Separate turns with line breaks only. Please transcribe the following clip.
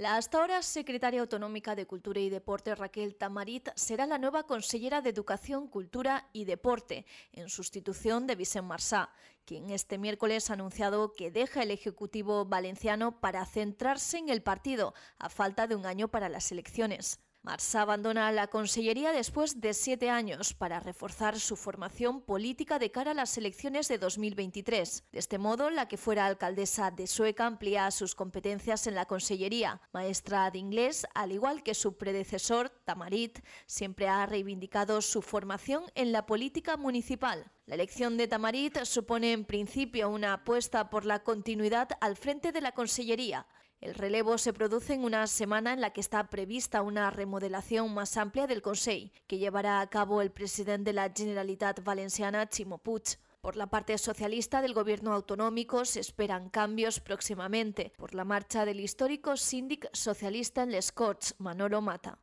La hasta ahora secretaria autonómica de Cultura y Deporte Raquel Tamarit será la nueva consellera de Educación, Cultura y Deporte, en sustitución de Vicente Marsá, quien este miércoles ha anunciado que deja el Ejecutivo valenciano para centrarse en el partido, a falta de un año para las elecciones. Marsa abandona la Consellería después de siete años para reforzar su formación política de cara a las elecciones de 2023. De este modo, la que fuera alcaldesa de Sueca amplía sus competencias en la Consellería. Maestra de inglés, al igual que su predecesor, Tamarit, siempre ha reivindicado su formación en la política municipal. La elección de Tamarit supone en principio una apuesta por la continuidad al frente de la Consellería, el relevo se produce en una semana en la que está prevista una remodelación más amplia del Consejo, que llevará a cabo el presidente de la Generalitat Valenciana, Chimo Puig. Por la parte socialista del gobierno autonómico se esperan cambios próximamente por la marcha del histórico síndic socialista en Les Corts, Manolo Mata.